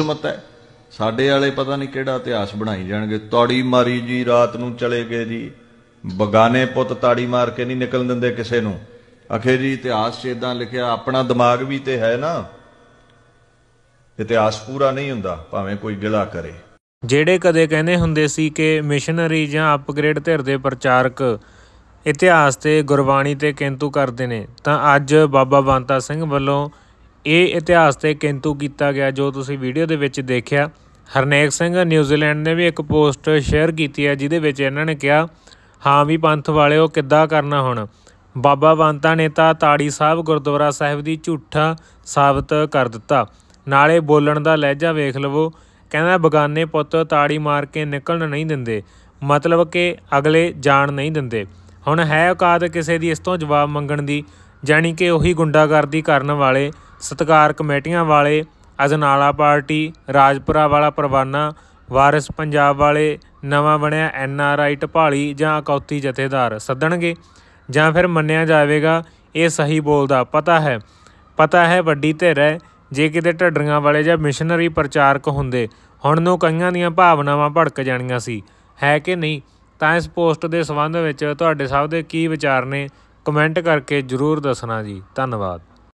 ਕਿਸਮਤ ਹੈ ਸਾਡੇ ਵਾਲੇ ਪਤਾ ਨਹੀਂ ਕਿਹੜਾ ਇਤਿਹਾਸ ਬਣਾਈ ਜਾਣਗੇ ਤੌੜੀ ਮਾਰੀ ਜੀ ਰਾਤ ਨੂੰ ਚਲੇ ਗਏ ਜੀ ਬਗਾਨੇ ਪੁੱਤ ਤਾੜੀ ਮਾਰ ਕੇ ਨਹੀਂ ਨਿਕਲਣ ਦਿੰਦੇ ਕਿਸੇ ਨੂੰ ਅਖੇ ਜੀ ਇਤਿਹਾਸ 'ਚ ਇਦਾਂ ਲਿਖਿਆ ਆਪਣਾ ਦਿਮਾਗ ਵੀ ਤੇ ਹੈ ਨਾ ਇਤਿਹਾਸ ਪੂਰਾ ਨਹੀਂ ਹੁੰਦਾ ਭਾਵੇਂ ਕੋਈ ਗਿਲਾ ਕਰੇ ਜਿਹੜੇ ਕਦੇ ਕਹਿੰਦੇ ਹੁੰਦੇ ਸੀ ਕਿ ਮਿਸ਼ਨਰੀ ਜਾਂ ਅਪਗ੍ਰੇਡ ਧਿਰ ਦੇ ਪ੍ਰਚਾਰਕ ਇਤਿਹਾਸ ਤੇ ਗੁਰਬਾਣੀ ਤੇ ਕਿੰਤੂ ਕਰਦੇ ਨੇ ਤਾਂ ਅੱਜ ਬਾਬਾ ਬੰਤਾ ਸਿੰਘ ਵੱਲੋਂ ਇਹ ਇਤਿਹਾਸ ਤੇ ਕਿੰਤੂ ਕੀਤਾ ਗਿਆ ਜੋ ਤੁਸੀਂ ਵੀਡੀਓ ਦੇ ਵਿੱਚ ਦੇਖਿਆ ਹਰਨੇਕ ਸਿੰਘ ਨਿਊਜ਼ੀਲੈਂਡ ਨੇ ਵੀ ਇੱਕ ਪੋਸਟ ਸ਼ੇਅਰ ਕੀਤੀ ਹੈ ਜਿਹਦੇ ਵਿੱਚ ਇਹਨਾਂ ਨੇ ਕਿਹਾ ਹਾਂ ਵੀ ਪੰਥ ਵਾਲਿਓ ਕਿੱਦਾਂ ਕਰਨਾ ਹੁਣ ਬਾਬਾ ਬੰਤਾ ਨੇ ਤਾਂ ਤਾੜੀ ਸਾਹਿਬ ਗੁਰਦੁਆਰਾ ਸਾਹਿਬ ਦੀ ਝੂਠਾ ਸਾਬਤ ਕਰ ਦਿੱਤਾ ਨਾਲੇ ਬੋਲਣ ਦਾ ਲਹਿਜਾ ਵੇਖ ਲਵੋ ਕਹਿੰਦਾ ਬਗਾਨੇ ਪੁੱਤ ਤਾੜੀ ਮਾਰ ਕੇ ਨਿਕਲਣ ਨਹੀਂ ਦਿੰਦੇ ਮਤਲਬ ਕਿ ਅਗਲੇ ਜਾਣ ਨਹੀਂ ਦਿੰਦੇ ਹੁਣ ਹੈ ਔਕਾਤ ਕਿਸੇ ਦੀ ਇਸ ਤੋਂ ਜਵਾਬ ਮੰਗਣ ਦੀ ਜਾਨੀ ਕਿ ਉਹੀ ਗੁੰਡਾਗਰਦੀ ਕਰਨ ਵਾਲੇ ਸਤਕਾਰ ਕਮੇਟੀਆਂ ਵਾਲੇ ਅਜਨਾਲਾ ਪਾਰਟੀ ਰਾਜਪੁਰਾ ਵਾਲਾ ਪਰਵਾਨਾ ਵਾਰਿਸ ਪੰਜਾਬ ਵਾਲੇ ਨਵਾਂ ਬਣਿਆ ਐਨ ਆਰ ਆਈ ਢਪਾਲੀ ਜਾਂ ਕੌਤੀ ਜਥੇਦਾਰ ਸੱਦਣਗੇ ਜਾਂ ਫਿਰ ਮੰਨਿਆ ਜਾਵੇਗਾ ਇਹ ਸਹੀ ਬੋਲਦਾ ਪਤਾ ਹੈ ਪਤਾ ਹੈ ਵੱਡੀ ਧਿਰ ਹੈ ਜੇ ਕਿਤੇ ਢੱਡਰੀਆਂ ਵਾਲੇ ਜਾਂ ਮਿਸ਼ਨਰੀ ਪ੍ਰਚਾਰਕ ਹੁੰਦੇ ਹੁਣ ਨੂੰ ਕਈਆਂ ਦੀਆਂ ਭਾਵਨਾਵਾਂ ਭੜਕ ਜਾਣੀਆਂ ਸੀ ਹੈ ਕਿ ਨਹੀਂ ਤਾਂ ਇਸ ਪੋਸਟ ਦੇ ਸੰਬੰਧ ਵਿੱਚ ਤੁਹਾਡੇ ਸਭ ਦੇ ਕੀ ਵਿਚਾਰ ਨੇ ਕਮੈਂਟ ਕਰਕੇ ਜਰੂਰ ਦੱਸਣਾ ਜੀ ਧੰਨਵਾਦ